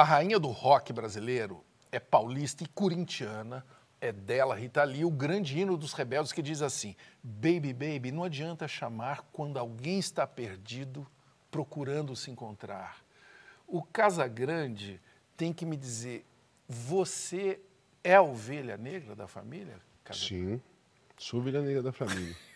A rainha do rock brasileiro é paulista e corintiana. É dela, Rita Lee, o grande hino dos rebeldes que diz assim: Baby, baby, não adianta chamar quando alguém está perdido procurando se encontrar. O Casagrande tem que me dizer: você é a ovelha negra da família? Sim, sou ovelha negra da família.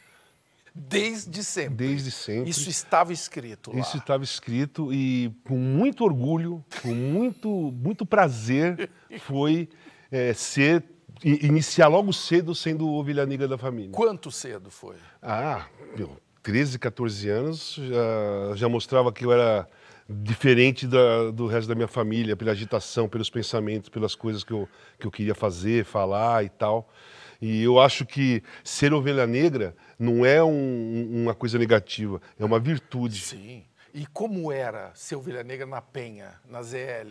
desde sempre. Desde sempre. Isso estava escrito lá. Isso estava escrito e com muito orgulho, com muito, muito prazer, foi é, ser iniciar logo cedo sendo ovelha negra da família. Quanto cedo foi? Ah, meu, 13, 14 anos, já, já mostrava que eu era diferente da, do resto da minha família, pela agitação, pelos pensamentos, pelas coisas que eu, que eu queria fazer, falar e tal. E eu acho que ser ovelha negra não é um, uma coisa negativa, é uma virtude. Sim. E como era ser ovelha negra na Penha, na ZL?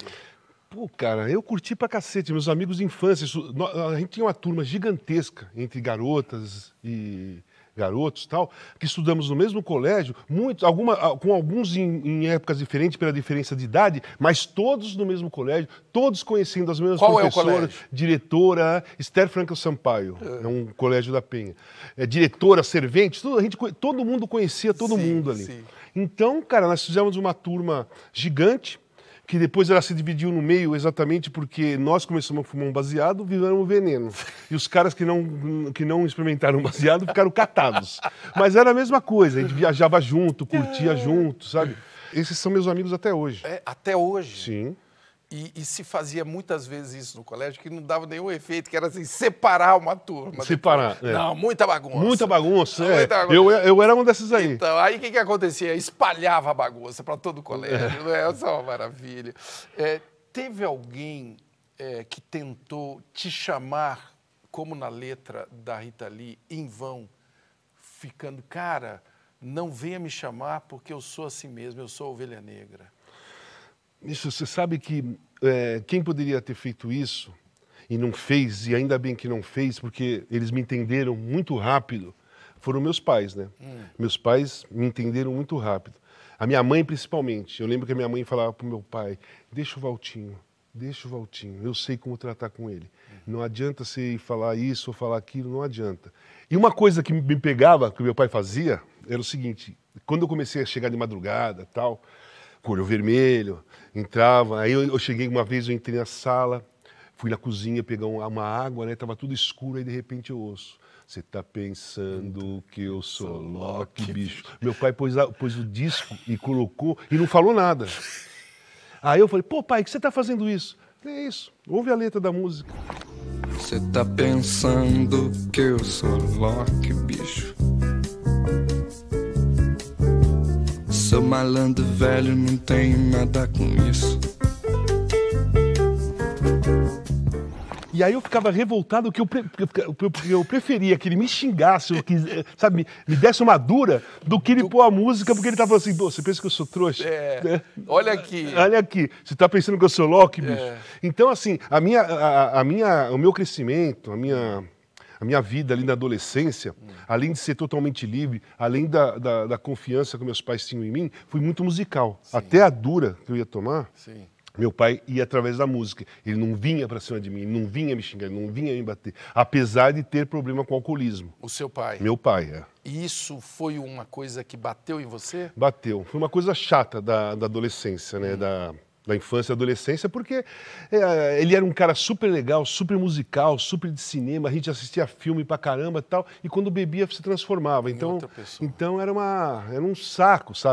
Pô, cara, eu curti pra cacete. Meus amigos de infância, isso, a gente tinha uma turma gigantesca entre garotas e, garotos tal, que estudamos no mesmo colégio, muitos, alguma, ah, com alguns em, em, épocas diferentes pela diferença de idade, mas todos no mesmo colégio, todos conhecendo as mesmas Qual é professoras, é diretora, Esther Franco Sampaio, é. é um colégio da Penha, é, diretora, servente, tudo, a gente, todo mundo conhecia todo sim, mundo ali. Sim. Então, cara, nós fizemos uma turma gigante, que depois ela se dividiu no meio exatamente porque nós começamos a fumar um baseado, viramos veneno. E os caras que não, que não experimentaram baseado ficaram catados. Mas era a mesma coisa, a gente viajava junto, curtia junto, sabe? Esses são meus amigos até hoje. É, até hoje? Sim. E, e, se fazia muitas vezes isso no colégio, que não dava nenhum efeito, que era assim, separar uma turma. Separar. É. Não, muita bagunça. Muita bagunça, é. muita bagunça. Eu, eu era um desses aí. Então, aí o que, que acontecia? Espalhava a bagunça para todo o colégio. É. Não é? Essa é uma maravilha. É, teve alguém é, que tentou te chamar, como na letra da Rita Lee, em vão, ficando, cara, não venha me chamar porque eu sou assim mesmo, eu sou ovelha negra. Isso, você sabe que é, quem poderia ter feito isso e não fez, e ainda bem que não fez, porque eles me entenderam muito rápido, foram meus pais, né? Hum. Meus pais me entenderam muito rápido. A minha mãe, principalmente. Eu lembro que a minha mãe falava para o meu pai: deixa o Valtinho, deixa o Valtinho, eu sei como tratar com ele. Uhum. Não adianta você falar isso ou falar aquilo, não adianta. E uma coisa que me pegava, que meu pai fazia, era o seguinte: quando eu comecei a chegar de madrugada tal, couro vermelho, entrava. Aí eu, eu, cheguei uma vez, eu entrei na sala, fui na cozinha pegar uma água, né? Tava tudo escuro, aí de repente eu ouço. Você tá pensando que eu sou Loki, bicho. Meu pai pôs, a, pôs o disco e colocou e não falou nada. Aí eu falei, pô, pai, que você tá fazendo isso? É isso, ouve a letra da música. Você tá pensando que eu sou Loki, bicho. Sou malandro velho, não tenho nada com isso. E aí eu ficava revoltado que eu, pre... eu preferia que ele me xingasse, que, eh, sabe, me desse uma dura do que ele pôr a música, porque ele tava tá assim, pô, você pensa que eu sou trouxa? É. Né? Olha aqui. Olha aqui. Você tá pensando que eu sou Loki, bicho? É. Então, assim, a minha, a, a minha, o meu crescimento, a minha a minha vida ali na adolescência, além de ser totalmente livre, além da, da, da confiança que meus pais tinham em mim, fui muito musical. Sim. Até a dura que eu ia tomar, Sim. Meu pai ia através da música. Ele não vinha para cima de mim, não vinha me xingar, não vinha me bater, apesar de ter problema com o alcoolismo. O seu pai? Meu pai, é. E isso foi uma coisa que bateu em você? Bateu. Foi uma coisa chata da, da adolescência, né? Hum. Da da infância e adolescência, porque é, ele era um cara super legal, super musical, super de cinema, a gente assistia filme pra caramba e tal, e quando bebia se transformava. Então, então era, uma, era um saco, sabe?